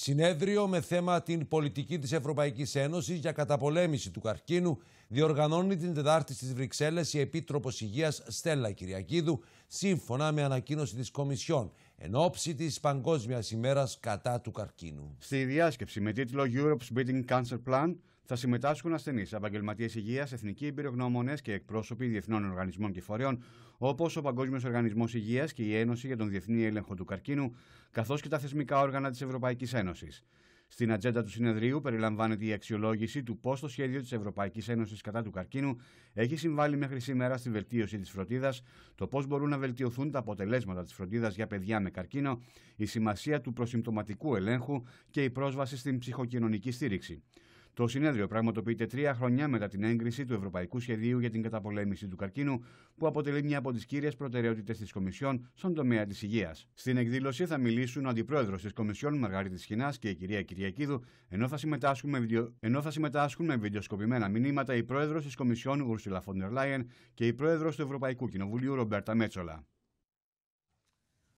Συνέδριο με θέμα την πολιτική της Ευρωπαϊκής Ένωσης για καταπολέμηση του καρκίνου διοργανώνει την Τετάρτη στις Βρυξέλλες η Επίτροπος Υγείας Στέλλα Κυριακίδου σύμφωνα με ανακοίνωση της Κομισιόν εν ώψη της Παγκόσμιας ημέρας κατά του καρκίνου. Στη διάσκεψη με τίτλο Europe's Beating Cancer Plan θα συμμετάσχουν ασθενείς, επαγγελματίες υγείας, εθνικοί εμπειρογνώμονες και εκπρόσωποι διεθνών οργανισμών και φορέων, όπως ο Παγκόσμιος Οργανισμός Υγείας και η Ένωση για τον Διεθνή Έλεγχο του Καρκίνου, καθώς και τα θεσμικά όργανα της Ευρωπαϊκής Ένωσης. Στην ατζέντα του συνεδρίου περιλαμβάνεται η αξιολόγηση του πώς το σχέδιο της Ευρωπαϊκής Ένωσης κατά του καρκίνου έχει συμβάλει μέχρι σήμερα στη βελτίωση της φροντίδας, το πώς μπορούν να βελτιωθούν τα αποτελέσματα της φροντίδας για παιδιά με καρκίνο, η σημασία του προσυμπτωματικού ελέγχου και η πρόσβαση στην ψυχοκοινωνική στήριξη. Το συνέδριο πραγματοποιείται τρία χρόνια μετά την έγκριση του Ευρωπαϊκού Σχεδίου για την Καταπολέμηση του Καρκίνου, που αποτελεί μια από τις κύριες προτεραιότητες της Κομισιόν στον τομέα της υγείας. Στην εκδήλωση θα μιλήσουν ο Αντιπρόεδρος της Κομισιόν Μαργαρίτης Χινά και η κυρία Κυριακίδου, ενώ θα, συμμετάσχουν με βιδιο... ενώ θα συμμετάσχουν με βιντεοσκοπημένα μηνύματα η Πρόεδρος της Κομισιόν Ούρσουλα Φοντερ Λάιεν και η Πρόεδρος του Ευρωπαϊκού Κοινοβουλίου Ρομπέρτα Μέτσολα.